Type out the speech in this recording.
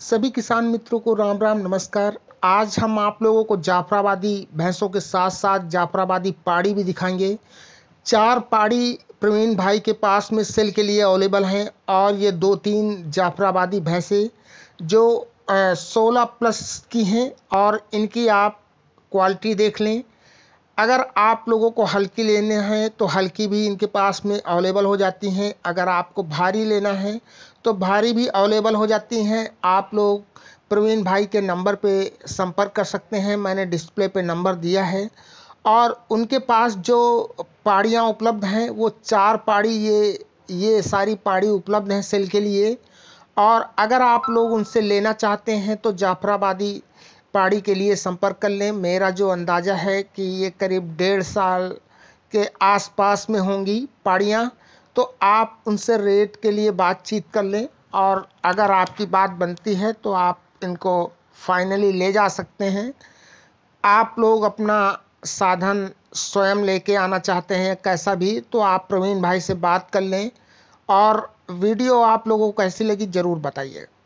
सभी किसान मित्रों को राम राम नमस्कार आज हम आप लोगों को जाफराबादी भैंसों के साथ साथ जाफराबादी पाड़ी भी दिखाएंगे चार पाड़ी प्रवीण भाई के पास में सेल के लिए अवेलेबल हैं और ये दो तीन जाफराबादी भैंसें जो सोलह प्लस की हैं और इनकी आप क्वालिटी देख लें अगर आप लोगों को हल्की लेने हैं तो हल्की भी इनके पास में अवेलेबल हो जाती हैं अगर आपको भारी लेना है तो भारी भी अवेलेबल हो जाती हैं आप लोग प्रवीण भाई के नंबर पे संपर्क कर सकते हैं मैंने डिस्प्ले पे नंबर दिया है और उनके पास जो पाड़ियाँ उपलब्ध हैं वो चार पाड़ी ये ये सारी पाड़ी उपलब्ध हैं सेल के लिए और अगर आप लोग उनसे लेना चाहते हैं तो जाफराबादी पाड़ी के लिए संपर्क कर लें मेरा जो अंदाज़ा है कि ये करीब डेढ़ साल के आसपास में होंगी पहाड़ियाँ तो आप उनसे रेट के लिए बातचीत कर लें और अगर आपकी बात बनती है तो आप इनको फाइनली ले जा सकते हैं आप लोग अपना साधन स्वयं लेके आना चाहते हैं कैसा भी तो आप प्रवीण भाई से बात कर लें और वीडियो आप लोगों को कैसी लगी ज़रूर बताइएगा